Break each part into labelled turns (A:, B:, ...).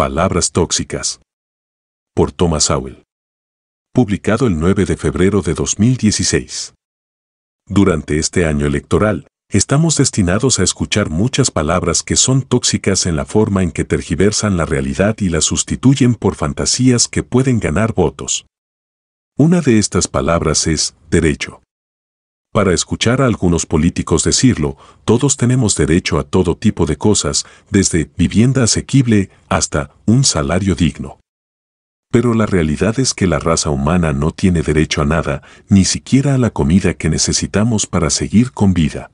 A: Palabras tóxicas. Por Thomas Howell. Publicado el 9 de febrero de 2016. Durante este año electoral, estamos destinados a escuchar muchas palabras que son tóxicas en la forma en que tergiversan la realidad y la sustituyen por fantasías que pueden ganar votos. Una de estas palabras es derecho. Para escuchar a algunos políticos decirlo, todos tenemos derecho a todo tipo de cosas, desde vivienda asequible hasta un salario digno. Pero la realidad es que la raza humana no tiene derecho a nada, ni siquiera a la comida que necesitamos para seguir con vida.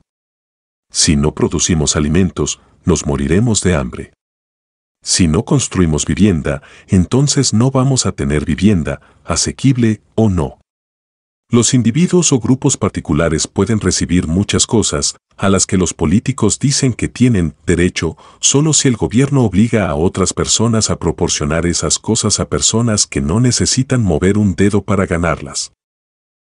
A: Si no producimos alimentos, nos moriremos de hambre. Si no construimos vivienda, entonces no vamos a tener vivienda, asequible o no. Los individuos o grupos particulares pueden recibir muchas cosas, a las que los políticos dicen que tienen derecho, solo si el gobierno obliga a otras personas a proporcionar esas cosas a personas que no necesitan mover un dedo para ganarlas.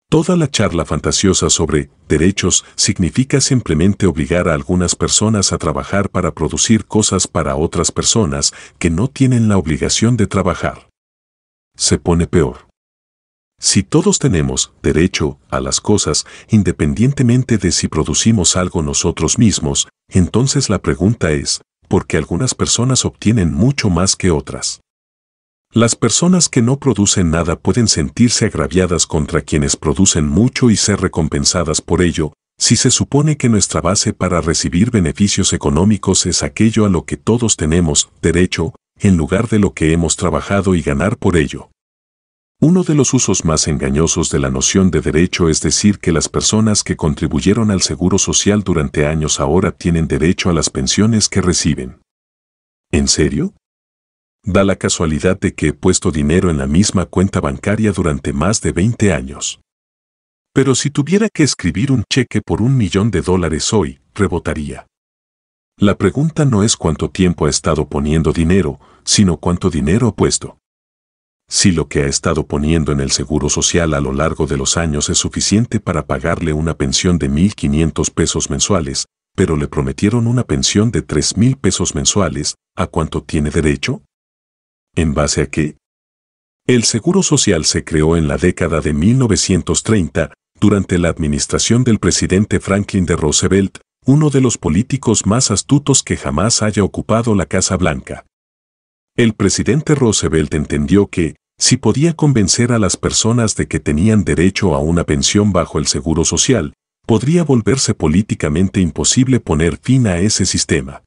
A: Toda la charla fantasiosa sobre derechos significa simplemente obligar a algunas personas a trabajar para producir cosas para otras personas que no tienen la obligación de trabajar. Se pone peor. Si todos tenemos derecho a las cosas, independientemente de si producimos algo nosotros mismos, entonces la pregunta es, ¿por qué algunas personas obtienen mucho más que otras? Las personas que no producen nada pueden sentirse agraviadas contra quienes producen mucho y ser recompensadas por ello, si se supone que nuestra base para recibir beneficios económicos es aquello a lo que todos tenemos derecho, en lugar de lo que hemos trabajado y ganar por ello. Uno de los usos más engañosos de la noción de derecho es decir que las personas que contribuyeron al seguro social durante años ahora tienen derecho a las pensiones que reciben. ¿En serio? Da la casualidad de que he puesto dinero en la misma cuenta bancaria durante más de 20 años. Pero si tuviera que escribir un cheque por un millón de dólares hoy, rebotaría. La pregunta no es cuánto tiempo ha estado poniendo dinero, sino cuánto dinero ha puesto si lo que ha estado poniendo en el seguro social a lo largo de los años es suficiente para pagarle una pensión de 1.500 pesos mensuales, pero le prometieron una pensión de 3.000 pesos mensuales, ¿a cuánto tiene derecho? ¿En base a qué? El Seguro Social se creó en la década de 1930, durante la administración del presidente Franklin de Roosevelt, uno de los políticos más astutos que jamás haya ocupado la Casa Blanca. El presidente Roosevelt entendió que, si podía convencer a las personas de que tenían derecho a una pensión bajo el Seguro Social, podría volverse políticamente imposible poner fin a ese sistema.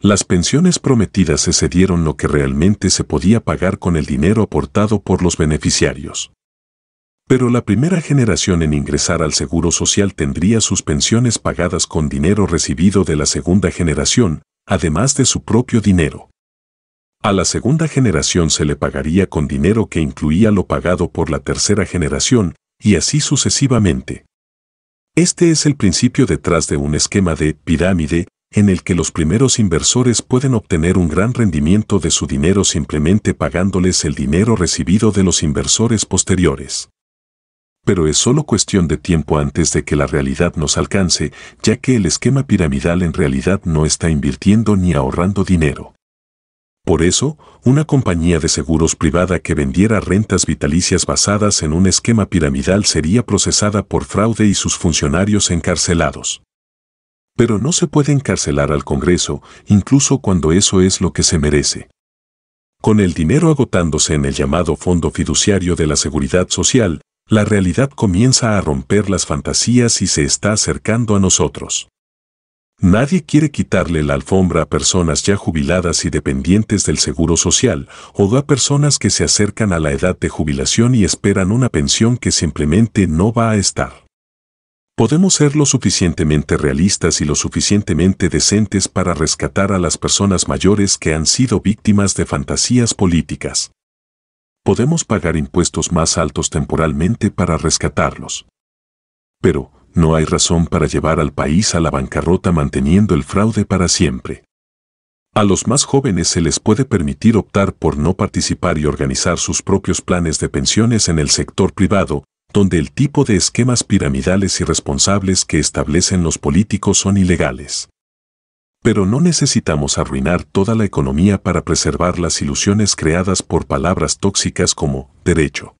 A: Las pensiones prometidas excedieron lo que realmente se podía pagar con el dinero aportado por los beneficiarios. Pero la primera generación en ingresar al Seguro Social tendría sus pensiones pagadas con dinero recibido de la segunda generación, además de su propio dinero. A la segunda generación se le pagaría con dinero que incluía lo pagado por la tercera generación, y así sucesivamente. Este es el principio detrás de un esquema de pirámide en el que los primeros inversores pueden obtener un gran rendimiento de su dinero simplemente pagándoles el dinero recibido de los inversores posteriores. Pero es solo cuestión de tiempo antes de que la realidad nos alcance, ya que el esquema piramidal en realidad no está invirtiendo ni ahorrando dinero. Por eso, una compañía de seguros privada que vendiera rentas vitalicias basadas en un esquema piramidal sería procesada por fraude y sus funcionarios encarcelados. Pero no se puede encarcelar al Congreso, incluso cuando eso es lo que se merece. Con el dinero agotándose en el llamado Fondo Fiduciario de la Seguridad Social, la realidad comienza a romper las fantasías y se está acercando a nosotros. Nadie quiere quitarle la alfombra a personas ya jubiladas y dependientes del Seguro Social o a personas que se acercan a la edad de jubilación y esperan una pensión que simplemente no va a estar. Podemos ser lo suficientemente realistas y lo suficientemente decentes para rescatar a las personas mayores que han sido víctimas de fantasías políticas. Podemos pagar impuestos más altos temporalmente para rescatarlos. Pero, no hay razón para llevar al país a la bancarrota manteniendo el fraude para siempre. A los más jóvenes se les puede permitir optar por no participar y organizar sus propios planes de pensiones en el sector privado, donde el tipo de esquemas piramidales irresponsables que establecen los políticos son ilegales. Pero no necesitamos arruinar toda la economía para preservar las ilusiones creadas por palabras tóxicas como derecho.